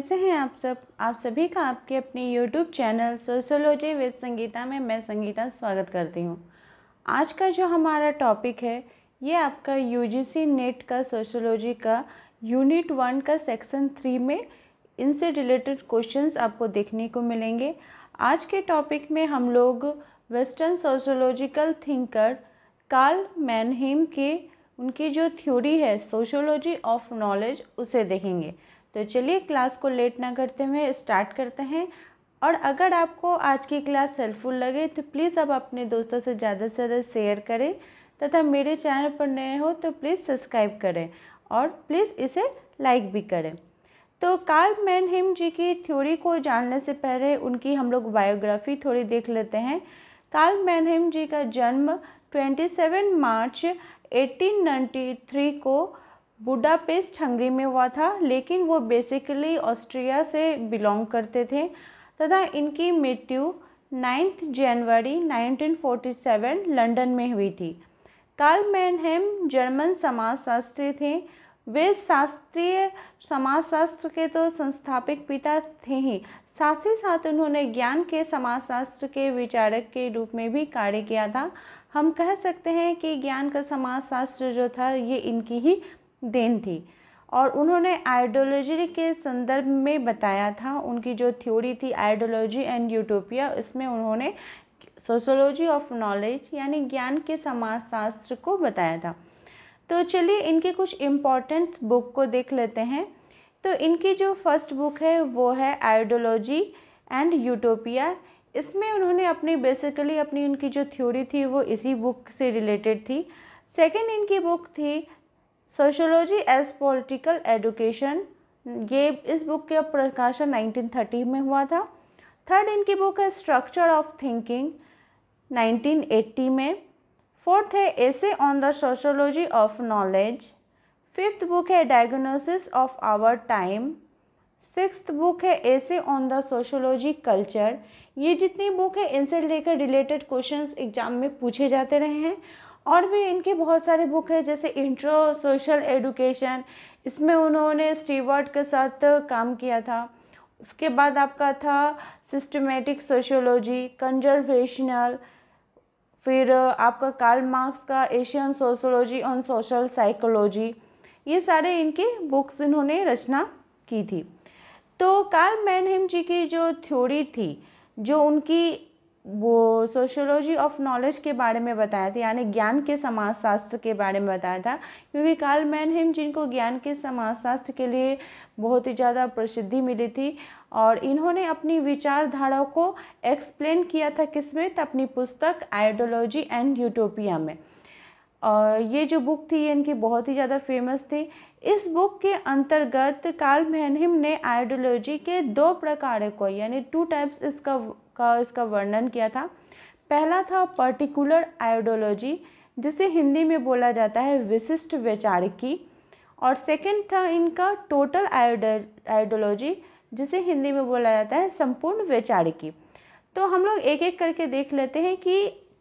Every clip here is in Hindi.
कैसे हैं आप सब आप सभी का आपके अपने YouTube channel sociology with Sangeeta में मैं संगीता स्वागत करती हूँ आज का जो हमारा टॉपिक है ये आपका यूजीसी नेट e का सोशोलॉजी का यूनिट वन का सेक्शन थ्री में इनसे रिलेटेड क्वेश्चंस आपको देखने को मिलेंगे आज के टॉपिक में हम लोग western sociological thinker Karl Mannheim के उनकी जो थ्योरी है सोशोलॉजी ऑफ नॉलेज उसे देखेंगे तो चलिए क्लास को लेट ना करते हुए स्टार्ट करते हैं और अगर आपको आज की क्लास हेल्पफुल लगे तो प्लीज़ आप अपने दोस्तों से ज़्यादा से ज़्यादा शेयर करें तथा मेरे चैनल पर नए हो तो प्लीज़ सब्सक्राइब करें और प्लीज़ इसे लाइक भी करें तो कार्ल मैनहिम जी की थ्योरी को जानने से पहले उनकी हम लोग बायोग्राफी थोड़ी देख लेते हैं कार्ल मैनहिम जी का जन्म 27 मार्च 1893 को बुडापेस्ट हंगरी में हुआ था लेकिन वो बेसिकली ऑस्ट्रिया से बिलोंग करते थे तथा इनकी मृत्यु नाइन्थ जनवरी 1947 लंदन में हुई थी कार्ल मैनहेम जर्मन समाजशास्त्री थे वे शास्त्रीय समाजशास्त्र के तो संस्थापक पिता थे ही साथ ही साथ उन्होंने ज्ञान के समाजशास्त्र के विचारक के रूप में भी कार्य किया था हम कह सकते हैं कि ज्ञान का समाजशास्त्र जो था ये इनकी ही देन थी और उन्होंने आइडियोलॉजी के संदर्भ में बताया था उनकी जो थ्योरी थी आइडियोलॉजी एंड यूटोपिया इसमें उन्होंने सोशोलॉजी ऑफ नॉलेज यानी ज्ञान के समाजशास्त्र को बताया था तो चलिए इनके कुछ इम्पॉर्टेंट बुक को देख लेते हैं तो इनकी जो फर्स्ट बुक है वो है आइडियोलॉजी एंड यूटोपिया इसमें उन्होंने अपनी बेसिकली अपनी उनकी जो थ्योरी थी वो इसी बुक से रिलेटेड थी सेकेंड इनकी बुक थी सोशोलॉजी एज पॉलिटिकल एडुकेशन ये इस बुक का प्रकाशन 1930 में हुआ था थर्ड इनकी बुक है स्ट्रक्चर ऑफ थिंकिंग 1980 में फोर्थ है essay on the sociology of knowledge fifth book है diagnosis of our time six book है essay on the sociology culture ये जितनी बुक है इनसे लेकर रिलेटेड क्वेश्चंस एग्जाम में पूछे जाते रहे हैं और भी इनकी बहुत सारी बुक है जैसे इंट्रो सोशल एडुकेशन इसमें उन्होंने स्टीवर्ट के साथ काम किया था उसके बाद आपका था सिस्टमेटिक सोशियोलॉजी कंजर्वेशनल फिर आपका कार्ल मार्क्स का Asian sociology on social psychology ये सारे इनकी बुक्स इन्होंने रचना की थी तो कार्ल मैनहिम जी की जो थ्योरी थी जो उनकी वो सोशोलॉजी ऑफ नॉलेज के बारे में बताया था यानी ज्ञान के समाजशास्त्र के बारे में बताया था क्योंकि कार्ल मैनहिम जिनको ज्ञान के समाजशास्त्र के लिए बहुत ही ज़्यादा प्रसिद्धि मिली थी और इन्होंने अपनी विचारधारा को एक्सप्लेन किया था किसमें तो अपनी पुस्तक आइडियोलॉजी एंड यूटोपिया में और ये जो बुक थी ये इनकी बहुत ही ज़्यादा फेमस थी इस बुक के अंतर्गत कार्ल मैनहिम ने आइडियोलॉजी के दो प्रकार को यानी टू टाइप्स इसका का इसका वर्णन किया था पहला था पर्टिकुलर आइडियोलॉजी जिसे हिंदी में बोला जाता है विशिष्ट वैचारिकी और सेकंड था इनका टोटल आइडियोलॉजी जिसे हिंदी में बोला जाता है संपूर्ण वैचारिकी तो हम लोग एक एक करके देख लेते हैं कि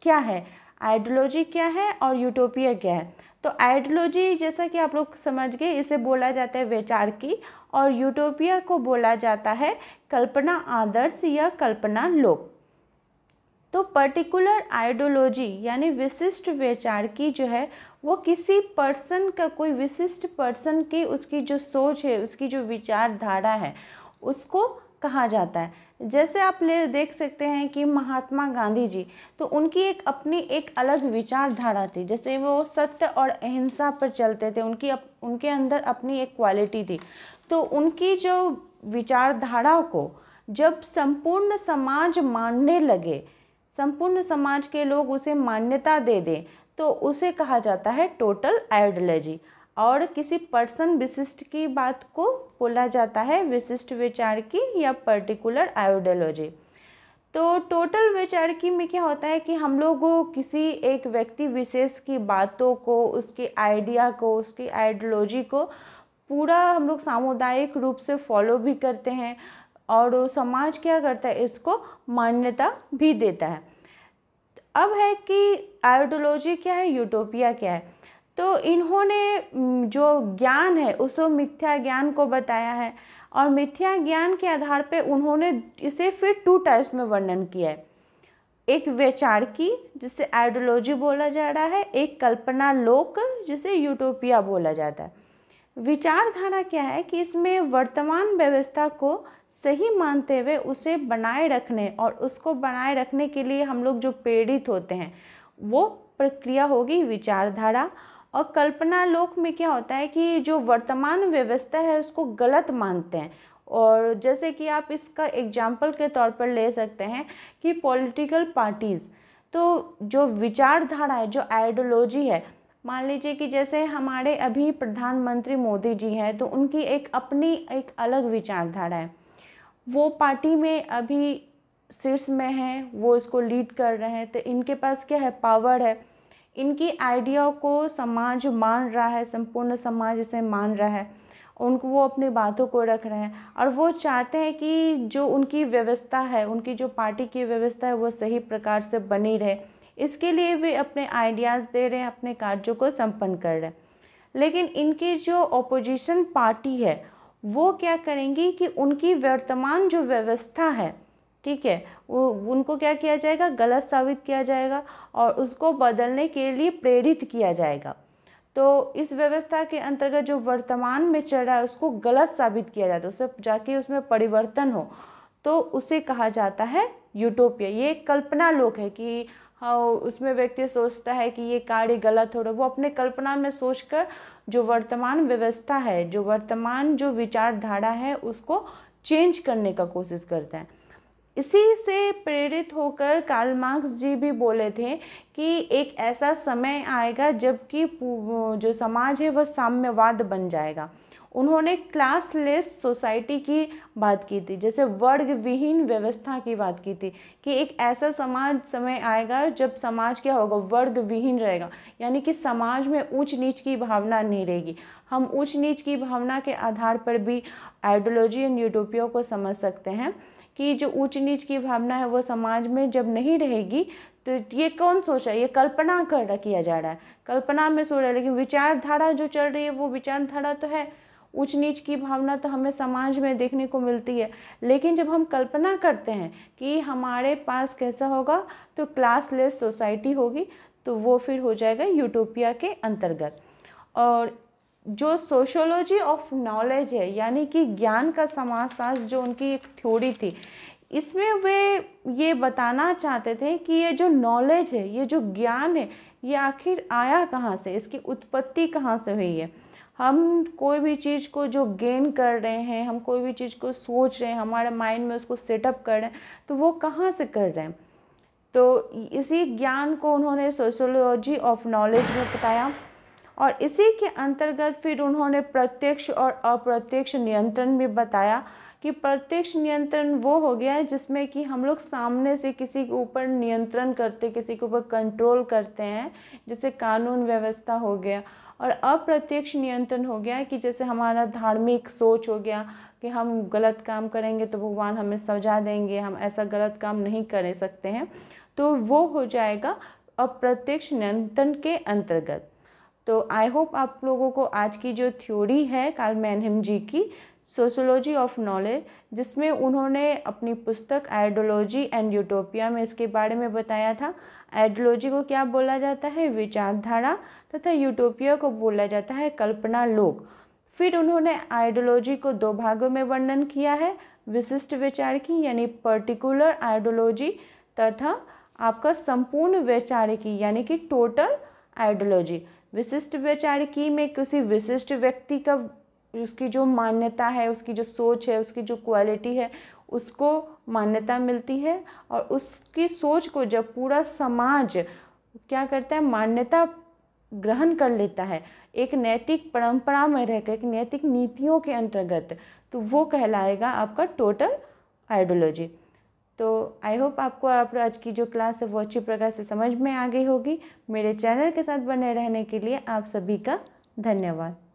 क्या है आइडियोलॉजी क्या है और यूटोपिया क्या है तो आइडियोलॉजी जैसा कि आप लोग समझ गए इसे बोला जाता है विचार की और यूटोपिया को बोला जाता है कल्पना आदर्श या कल्पना लोक तो पर्टिकुलर आइडियोलॉजी यानी विशिष्ट विचार की जो है वो किसी पर्सन का कोई विशिष्ट पर्सन की उसकी जो सोच है उसकी जो विचारधारा है उसको कहा जाता है जैसे आप ले देख सकते हैं कि महात्मा गांधी जी तो उनकी एक अपनी एक अलग विचारधारा थी जैसे वो सत्य और अहिंसा पर चलते थे उनकी अप, उनके अंदर अपनी एक क्वालिटी थी तो उनकी जो विचारधारा को जब संपूर्ण समाज मानने लगे संपूर्ण समाज के लोग उसे मान्यता दे दें तो उसे कहा जाता है टोटल आइडियोलॉजी और किसी पर्सन विशिष्ट की बात को बोला जाता है विशिष्ट विचार की या पर्टिकुलर आइडियोलॉजी तो टोटल विचार की में क्या होता है कि हम लोग किसी एक व्यक्ति विशेष की बातों को उसके आइडिया को उसकी आइडियोलॉजी को पूरा हम लोग सामुदायिक रूप से फॉलो भी करते हैं और समाज क्या करता है इसको मान्यता भी देता है अब है कि आइडियोलॉजी क्या है यूटोपिया क्या है तो इन्होंने जो ज्ञान है उसको मिथ्या ज्ञान को बताया है और मिथ्या ज्ञान के आधार पे उन्होंने इसे फिर टू टाइप्स में वर्णन किया है एक वैचार की जिसे आइडियोलॉजी बोला जा रहा है एक कल्पना लोक जिसे यूटोपिया बोला जाता है विचारधारा क्या है कि इसमें वर्तमान व्यवस्था को सही मानते हुए उसे बनाए रखने और उसको बनाए रखने के लिए हम लोग जो प्रेरित होते हैं वो प्रक्रिया होगी विचारधारा और कल्पना लोक में क्या होता है कि जो वर्तमान व्यवस्था है उसको गलत मानते हैं और जैसे कि आप इसका एग्जाम्पल के तौर पर ले सकते हैं कि पॉलिटिकल पार्टीज़ तो जो विचारधारा है जो आइडियोलॉजी है मान लीजिए कि जैसे हमारे अभी प्रधानमंत्री मोदी जी हैं तो उनकी एक अपनी एक अलग विचारधारा है वो पार्टी में अभी शीर्ष में हैं वो इसको लीड कर रहे हैं तो इनके पास क्या है पावर है इनकी आइडिया को समाज मान रहा है संपूर्ण समाज इसे मान रहा है उनको वो अपनी बातों को रख रहे हैं और वो चाहते हैं कि जो उनकी व्यवस्था है उनकी जो पार्टी की व्यवस्था है वो सही प्रकार से बनी रहे इसके लिए वे अपने आइडियाज़ दे रहे हैं अपने कार्यों को संपन्न कर रहे हैं लेकिन इनकी जो ओपोजिशन पार्टी है वो क्या करेंगी कि उनकी वर्तमान जो व्यवस्था है ठीक है उनको क्या किया जाएगा गलत साबित किया जाएगा और उसको बदलने के लिए प्रेरित किया जाएगा तो इस व्यवस्था के अंतर्गत जो वर्तमान में चल रहा है उसको गलत साबित किया जाता है उसे जाके उसमें परिवर्तन हो तो उसे कहा जाता है यूटोपिया ये कल्पना लोक है कि हाँ उसमें व्यक्ति सोचता है कि ये कार्य गलत हो रहा है वो अपने कल्पना में सोचकर जो वर्तमान व्यवस्था है जो वर्तमान जो विचारधारा है उसको चेंज करने का कोशिश करता है इसी से प्रेरित होकर कार्ल मार्क्स जी भी बोले थे कि एक ऐसा समय आएगा जबकि जो समाज है वह साम्यवाद बन जाएगा उन्होंने क्लासलेस सोसाइटी की बात की थी जैसे वर्ग विहीन व्यवस्था की बात की थी कि एक ऐसा समाज समय आएगा जब समाज क्या होगा वर्ग विहीन रहेगा यानी कि समाज में ऊंच नीच की भावना नहीं रहेगी हम ऊंच नीच की भावना के आधार पर भी आइडियोलॉजी एंड यूटोपिया को समझ सकते हैं कि जो ऊंच नीच की भावना है वो समाज में जब नहीं रहेगी तो ये कौन सोचा ये कल्पना कर किया जा रहा है कल्पना में सो रहा है लेकिन विचारधारा जो चल रही है वो विचारधारा तो है ऊंच नीच की भावना तो हमें समाज में देखने को मिलती है लेकिन जब हम कल्पना करते हैं कि हमारे पास कैसा होगा तो क्लासलेस सोसाइटी होगी तो वो फिर हो जाएगा यूटोपिया के अंतर्गत और जो सोशोलॉजी ऑफ नॉलेज है यानी कि ज्ञान का समाजशास्त्र जो उनकी एक थ्योरी थी इसमें वे ये बताना चाहते थे कि ये जो नॉलेज है ये जो ज्ञान है ये आखिर आया कहाँ से इसकी उत्पत्ति कहाँ से हुई है हम कोई भी चीज़ को जो गेन कर रहे हैं हम कोई भी चीज़ को सोच रहे हैं हमारे माइंड में उसको सेटअप कर रहे हैं तो वो कहाँ से कर रहे हैं तो इसी ज्ञान को उन्होंने सोशोलॉजी ऑफ नॉलेज में बताया और इसी के अंतर्गत फिर उन्होंने प्रत्यक्ष और अप्रत्यक्ष नियंत्रण भी बताया कि प्रत्यक्ष नियंत्रण वो हो गया है जिसमें कि हम लोग सामने से किसी के ऊपर नियंत्रण करते किसी के ऊपर कंट्रोल करते हैं जैसे कानून व्यवस्था हो गया और अप्रत्यक्ष नियंत्रण हो गया कि जैसे हमारा धार्मिक सोच हो गया कि हम गलत काम करेंगे तो भगवान हमें सजा देंगे हम ऐसा गलत काम नहीं कर सकते हैं तो वो हो जाएगा अप्रत्यक्ष नियंत्रण के अंतर्गत तो आई होप आप लोगों को आज की जो थ्योरी है कार्ल जी की सोशोलॉजी ऑफ नॉलेज जिसमें उन्होंने अपनी पुस्तक आइडियोलॉजी एंड यूटोपिया में इसके बारे में बताया था आइडियोलॉजी को क्या बोला जाता है विचारधारा तथा यूटोपिया को बोला जाता है कल्पना लोक फिर उन्होंने आइडियोलॉजी को दो भागों में वर्णन किया है विशिष्ट विचार की यानी पर्टिकुलर आइडियोलॉजी तथा आपका संपूर्ण वैचारिकी यानी कि टोटल आइडियोलॉजी विशिष्ट वैचारिकी में किसी विशिष्ट व्यक्ति का उसकी जो मान्यता है उसकी जो सोच है उसकी जो क्वालिटी है उसको मान्यता मिलती है और उसकी सोच को जब पूरा समाज क्या करता है मान्यता ग्रहण कर लेता है एक नैतिक परंपरा में रहकर एक नैतिक नीतियों के अंतर्गत तो वो कहलाएगा आपका टोटल आइडियोलॉजी तो आई होप आपको आप आज की जो क्लास है वो अच्छी प्रकार से समझ में आ गई होगी मेरे चैनल के साथ बने रहने के लिए आप सभी का धन्यवाद